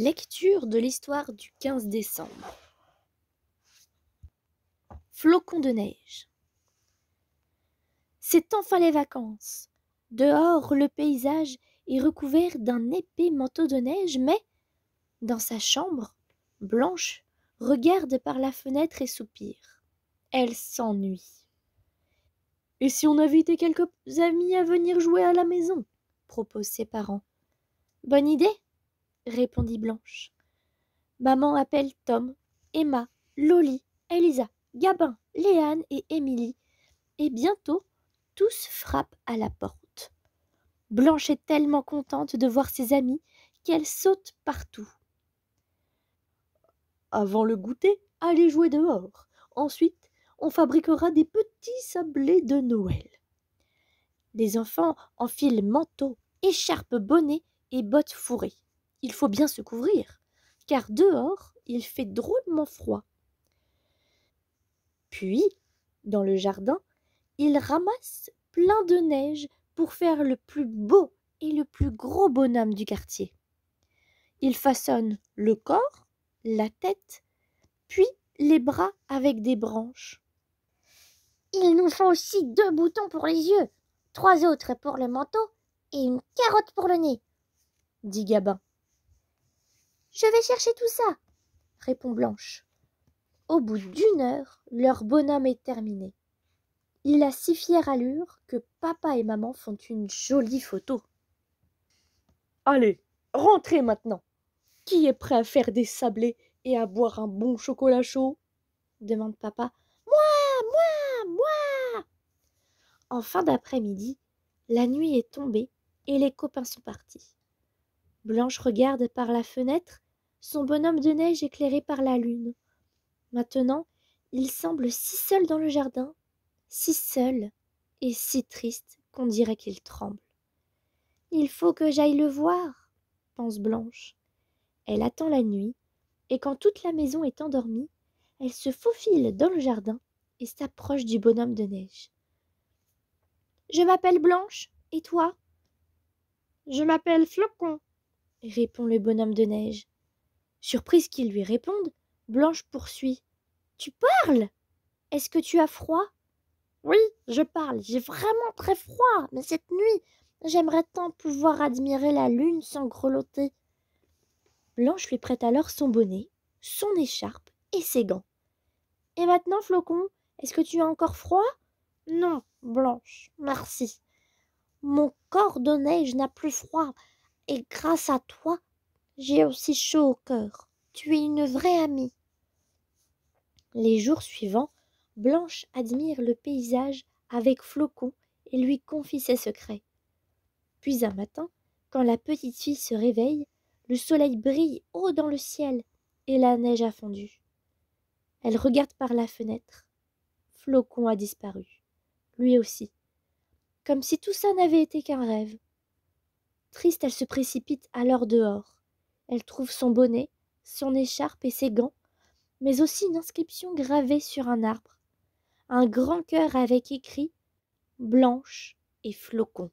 Lecture de l'histoire du 15 décembre. Flocon de neige. C'est enfin les vacances. Dehors, le paysage est recouvert d'un épais manteau de neige, mais dans sa chambre, Blanche regarde par la fenêtre et soupire. Elle s'ennuie. Et si on invitait quelques amis à venir jouer à la maison proposent ses parents. Bonne idée, répondit Blanche. Maman appelle Tom, Emma, Loli, Elisa, Gabin, Léane et Émilie, et bientôt tous frappent à la porte. Blanche est tellement contente de voir ses amis qu'elle saute partout. Avant le goûter, allez jouer dehors. Ensuite, on fabriquera des petits sablés de Noël. Les enfants enfilent manteaux, écharpes, bonnets et bottes fourrées il faut bien se couvrir, car dehors il fait drôlement froid. Puis, dans le jardin, il ramasse plein de neige pour faire le plus beau et le plus gros bonhomme du quartier. Il façonne le corps, la tête, puis les bras avec des branches. Il nous faut aussi deux boutons pour les yeux, trois autres pour le manteau et une carotte pour le nez, dit Gabin. Je vais chercher tout ça, répond Blanche. Au bout d'une heure, leur bonhomme est terminé. Il a si fière allure que papa et maman font une jolie photo. Allez, rentrez maintenant. Qui est prêt à faire des sablés et à boire un bon chocolat chaud demande papa. Moi, moi, moi. En fin d'après-midi, la nuit est tombée et les copains sont partis. Blanche regarde par la fenêtre son bonhomme de neige éclairé par la lune. Maintenant, il semble si seul dans le jardin, si seul et si triste qu'on dirait qu'il tremble. Il faut que j'aille le voir, pense Blanche. Elle attend la nuit, et quand toute la maison est endormie, elle se faufile dans le jardin et s'approche du bonhomme de neige. Je m'appelle Blanche, et toi Je m'appelle Flocon, répond le bonhomme de neige. Surprise qu'il lui réponde, Blanche poursuit. Tu parles Est-ce que tu as froid Oui, je parle, j'ai vraiment très froid, mais cette nuit, j'aimerais tant pouvoir admirer la lune sans grelotter. Blanche lui prête alors son bonnet, son écharpe et ses gants. Et maintenant, Flocon, est-ce que tu as encore froid Non, Blanche, merci. Mon corps de neige n'a plus froid, et grâce à toi, j'ai aussi chaud au cœur. Tu es une vraie amie. Les jours suivants, Blanche admire le paysage avec Flocon et lui confie ses secrets. Puis un matin, quand la petite fille se réveille, le soleil brille haut dans le ciel et la neige a fondu. Elle regarde par la fenêtre. Flocon a disparu. Lui aussi. Comme si tout ça n'avait été qu'un rêve. Triste, elle se précipite alors dehors. Elle trouve son bonnet, son écharpe et ses gants, mais aussi une inscription gravée sur un arbre, un grand cœur avec écrit Blanche et flocon.